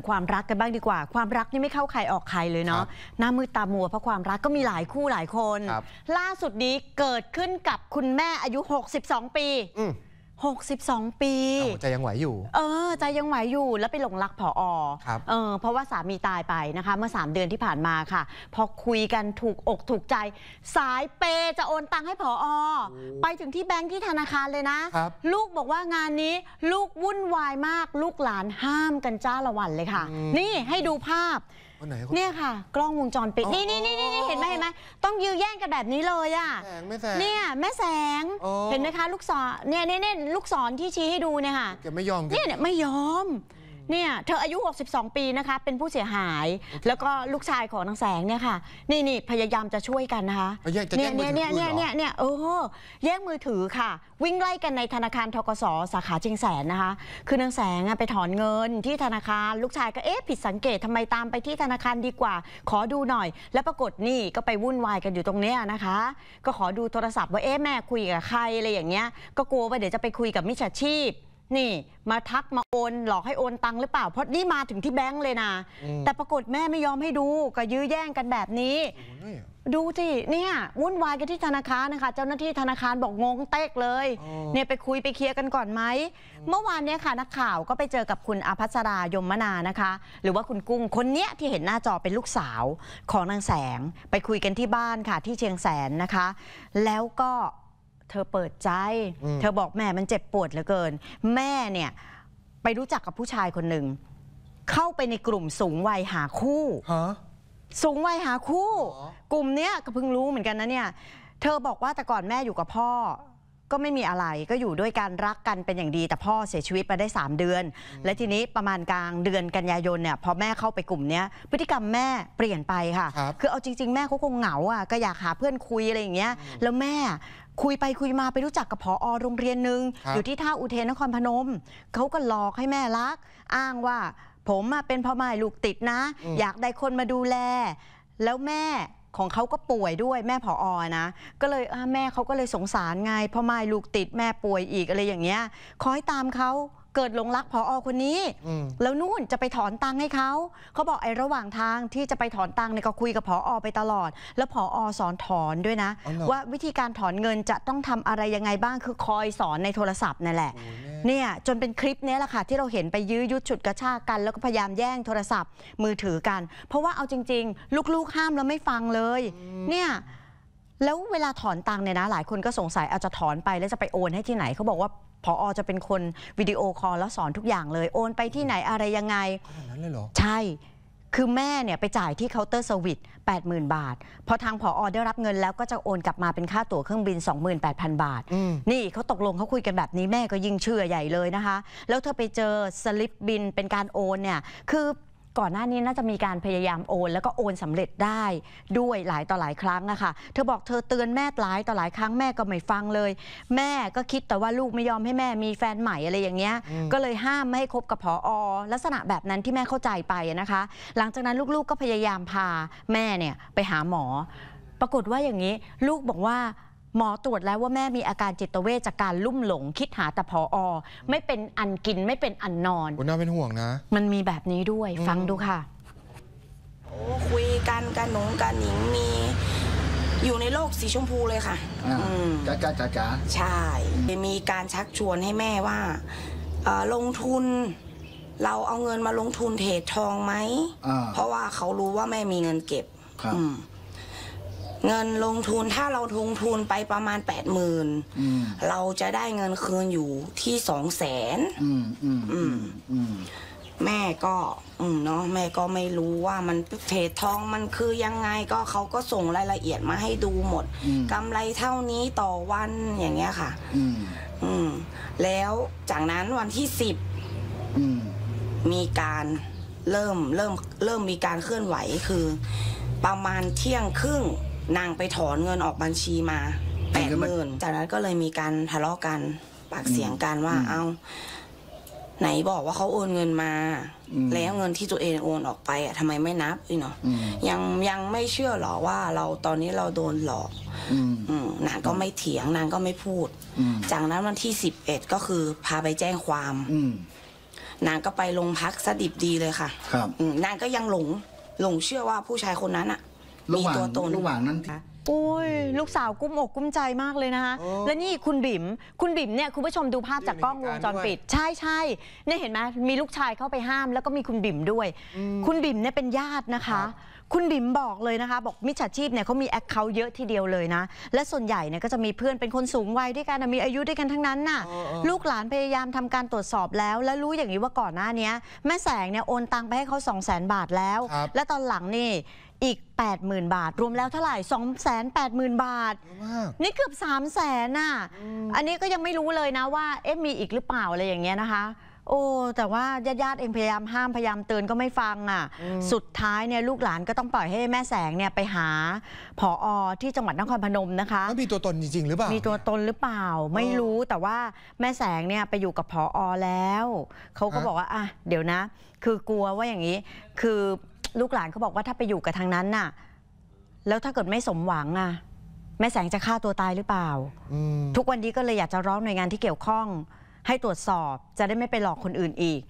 ของความรักกันบ้างดีกว่า ความรักนี่ไม่เข้าใครออกใครเลยเนาะหน้ามือตามัวเพราะความรักก็มีหลายคู่หลายคน ล่าสุดนี้เกิดขึ้นกับคุณแม่อายุ 62 ปี62 ปีใจยังไหวอยู่ เออใจยังไหวอยู่แล้วไปหลงรักผออครับเออเพราะว่าสามีตายไปนะคะเมื่อ 3 เดือนที่ผ่านมาค่ะพอคุยกันถูกอกถูกใจ สายเปจะโอนตังค์ให้ผออไปถึงที่แบงค์ที่ธนาคารเลยนะลูกบอกว่างานนี้ลูกวุ่นวายมากลูกหลานห้ามกันจ้าละวันเลยค่ะ นี่ให้ดูภาพเนี่ยค่ะ กล้องวงจรปิดนี่นี่นี่เห็นไหมเห็นไหมต้องยื้อแย่งกันแบบนี้เลยอ่ะแสงไม่แสง เนี่ย แม่แสง เห็นไหมคะ ลูกศรเนี่ยเนี่ยเนลูกศรที่ชี้ให้ดูเนี่ยค่ะแกไม่ยอมเนี่ยเนี่ยไม่ยอมเนี่ยเธออายุ 62 ปีนะคะ เป็นผู้เสียหาย แล้วก็ลูกชายของนางแสงเนี่ยค่ะ นี่นี่พยายามจะช่วยกันนะคะเนี่ยเนี่ยเนี่ยเนี่ยเนี่ยเนี่ยออแย่งมือถือค่ะ วิ่งไล่กันในธนาคารทกศสาขาเชียงแสนนะคะ คือนางแสงไปถอนเงินที่ธนาคารลูกชายก็เอ๊ะผิดสังเกตทำไมตามไปที่ธนาคารดีกว่า ขอดูหน่อย แล้วปรากฏนี่ก็ไปวุ่นวายกันอยู่ตรงเนี้ยนะคะ ก็ขอดูโทรศัพท์ว่าเอ๊ะแม่คุยกับใครอะไรอย่างเงี้ย ก็กลัวว่าเดี๋ยวจะไปคุยกับมิจฉาชีพนี่ มาทัก มาโอน หลอก ให้โอนตังหรือเปล่า เพราะนี่มาถึงที่แบงค์เลยนะ แต่ปรากฏแม่ไม่ยอมให้ดู ก็ยื้อแย่งกันแบบนี้ ดูที่เนี่ย วุ่นวายกันที่ธนาคารนะคะเจ้าหน้าที่ธนาคารบอกงงเต๊กเลย เนี่ยไปคุยไปเคลียร์กันก่อนไหม เมื่อวานเนี่ยค่ะนักข่าวก็ไปเจอกับคุณอภัสรา ยมนานะคะ หรือว่าคุณกุ้งคนเนี้ยที่เห็นหน้าจอเป็นลูกสาวของนางแสงไปคุยกันที่บ้านค่ะที่เชียงแสนนะคะ แล้วก็เธอเปิดใจ เธอบอกแม่มันเจ็บปวดเหลือเกิน แม่เนี่ยไปรู้จักกับผู้ชายคนหนึ่ง เข้าไปในกลุ่มสูงวัยหาคู่ สูงวัยหาคู่ กลุ่มเนี้ยก็เพิ่งรู้เหมือนกันนะเนี่ย เธอบอกว่าแต่ก่อนแม่อยู่กับพ่อ ก็ไม่มีอะไร ก็อยู่ด้วยการรักกันเป็นอย่างดี แต่พ่อเสียชีวิตมาได้ 3 เดือน และทีนี้ประมาณกลางเดือนกันยายนเนี่ย พอแม่เข้าไปกลุ่มนี้พฤติกรรมแม่เปลี่ยนไปค่ะ คือเอาจริงๆแม่เขาคงเหงาอ่ะ ก็อยากหาเพื่อนคุยอะไรอย่างเงี้ย แล้วแม่คุยไปคุยมาไปรู้จักกับผอโรงเรียนหนึ่งอยู่ที่ท่าอุเทนนครพนมเขาก็หลอกให้แม่รัก อ้างว่าผมมาเป็นพ่อไม้ลูกติดนะ อยากได้คนมาดูแลแล้วแม่ของเขาก็ป่วยด้วย แม่ผออนะ ก็เลยแม่เขาก็เลยสงสารไงพ่อไม้ลูกติด แม่ป่วยอีกอะไรอย่างเงี้ยคอยตามเขาเกิดหลงรักพออคนนี้ แล้วนู่นจะไปถอนตังค์ให้เขา เขาบอกไอ้ระหว่างทางที่จะไปถอนตังค์เนี่ยก็คุยกับพออไปตลอด แล้วพออสอนถอนด้วยนะ ว่าวิธีการถอนเงินจะต้องทำอะไรยังไงบ้างคือคอยสอนในโทรศัพท์นั่นแหละ เนี่ยจนเป็นคลิปนี้แหละค่ะ ที่เราเห็นไปยื้อยุดฉุดกระชากกัน แล้วก็พยายามแย่งโทรศัพท์มือถือกัน เพราะว่าเอาจริง ๆลูกๆห้ามแล้วไม่ฟังเลย เนี่ยแล้วเวลาถอนตังค์เนี่ยนะหลายคนก็สงสัยอาจจะถอนไปแล้วจะไปโอนให้ที่ไหนเขาบอกว่าพออจะเป็นคนวิดีโอคอลแล้วสอนทุกอย่างเลยโอนไปที่ไหนอะไรยังไงนั้นเลยหรอใช่คือแม่เนี่ยไปจ่ายที่เคาน์เตอร์สวิตแวิส80,000 บาทพอทางผออได้รับเงินแล้วก็จะโอนกลับมาเป็นค่าตั๋วเครื่องบิน 28,000บาทนี่เขาตกลงเขาคุยกันแบบนี้แม่ก็ยิ่งเชื่อใหญ่เลยนะคะ แล้วเธอไปเจอสลิปบินเป็นการโอนเนี่ยคือก่อนหน้านี้น่าจะมีการพยายามโอน แล้วก็โอนสำเร็จได้ด้วยหลายต่อหลายครั้งอะค่ะเธอบอกเธอเตือนแม่หลายต่อหลายครั้งแม่ก็ไม่ฟังเลย แม่ก็คิดแต่ว่าลูกไม่ยอมให้แม่มีแฟนใหม่อะไรอย่างเงี้ย ก็เลยห้ามไม่ให้คบกับพออลักษณะแบบนั้นที่แม่เข้าใจไปนะคะ หลังจากนั้นลูกๆก็พยายามพาแม่เนี่ยไปหาหมอ ปรากฏว่าอย่างนี้ลูกบอกว่าหมอตรวจแล้วว่าแม่มีอาการจิตเวชจากการลุ่มหลงคิดหาแต่พออ ไม่เป็นอันกินไม่เป็นอันนอนน่าเป็นห่วงนะ มันมีแบบนี้ด้วยฟังดูค่ะ โอ้คุยกันกันหนงกันหนิงมี อยู่ในโลกสีชมพูเลยค่ะจ้าจ้าจ้าจ้าใช่ มีการชักชวนให้แม่ว่าลงทุนเราเอาเงินมาลงทุนเทรดทองไหมเพราะว่าเขารู้ว่าแม่มีเงินเก็บเงินลงทุนถ้าเราทุงทุนไปประมาณแปดหมื่นเราจะได้เงินคืนอยู่ที่สองแสนแม่ก็ อืเนาะแม่ก็ไม่รู้ว่ามันเทรดทองมันคือยังไง ก็เขาก็ส่งรายละเอียดมาให้ดูหมดกำไรเท่านี้ต่อวันอย่างเงี้ยค่ะ อืมอมแล้วจากนั้นวันที่สิบมีการเริ่มเริ่มเริ่มมีการเคลื่อนไหวคือประมาณเที่ยงครึ่งนางไปถอนเงินออกบัญชีมาแปดหมื่นจากนั้นก็เลยมีการทะเลาะกันปากเสียงกันว่า เอาไหนบอกว่าเขาโอนเงินมา แล้วเงินที่ตัวเองโอนออกไปอ่ะทำไมไม่นับ อีเนาะยังยังไม่เชื่อหรอว่าเราตอนนี้เราโดนหลอกนางก็ไม่เถียงนางก็ไม่พูดจากนั้นวันที่สิบเอ็ดก็คือพาไปแจ้งความนางก็ไปลงพักสดิบดีเลยค่ะ ครับนางก็ยังหลงหลงเชื่อว่าผู้ชายคนนั้นอ่ะระหว่างระหว่างนั้นที่อุ้ยลูกสาวกุ้มอกกุ้มใจมากเลยนะคะ้และนี่คุณบิ๋มคุณบิ๋มเนี่ยคุณผู้ชมดูภาพจากกล้องวงจรปิด ใช่ใช่เนี่ยเห็นไหมมีลูกชายเข้าไปห้ามแล้วก็มีคุณบิ๋มด้วย คุณบิ๋มเนี่ยเป็นญาตินะคะ คุณบิ๋มบอกเลยนะคะบอกมิจฉาชีพเนี่ยเขามีแอคเคาท์เยอะทีเดียวเลยนะ และส่วนใหญ่เนี่ยก็จะมีเพื่อนเป็นคนสูงวัยด้วยกันมีอายุด้วยกันทั้งนั้นน่ะ ลูกหลานพยายามทำการตรวจสอบแล้ว และรู้อย่างนี้ว่าก่อนหน้านี้แม่แสงเนี่ยโอนตังไปให้เขา2 0 0 0 0 0 บาทแล้ว และตอนหลังนี่อีก80,000 บาท รวมแล้วเท่าไหร่280,000 บาท นี่เกือบ3 0 0แสนน่ะ อันนี้ก็ยังไม่รู้เลยนะว่า เอ๊ะมีอีกหรือเปล่าอะไรอย่างเงี้ยนะคะ โอ้แต่ว่าญาติญาติเองพยายามห้ามพยายามเตือนก็ไม่ฟังอ่ะ สุดท้ายเนี่ยลูกหลานก็ต้องปล่อยให้แม่แสงเนี่ยไปหาผออที่จังหวัดนครพนมนะคะ มันมีตัวตนจริงๆหรือเปล่า มีตัวตนหรือเปล่าไม่รู้แต่ว่าแม่แสงเนี่ยไปอยู่กับผออแล้วเขาก็บอกว่าอ่ะเดี๋ยวนะ คือกลัวว่าอย่างนี้คือลูกหลานเขาบอกว่าถ้าไปอยู่กับทางนั้นน่ะ แล้วถ้าเกิดไม่สมหวังอ่ะแม่แสงจะฆ่าตัวตายหรือเปล่า ทุกวันนี้ก็เลยอยากจะร้องหน่วยงานที่เกี่ยวข้อง ให้ตรวจสอบจะได้ไม่ไปหลอกคนอื่นอีก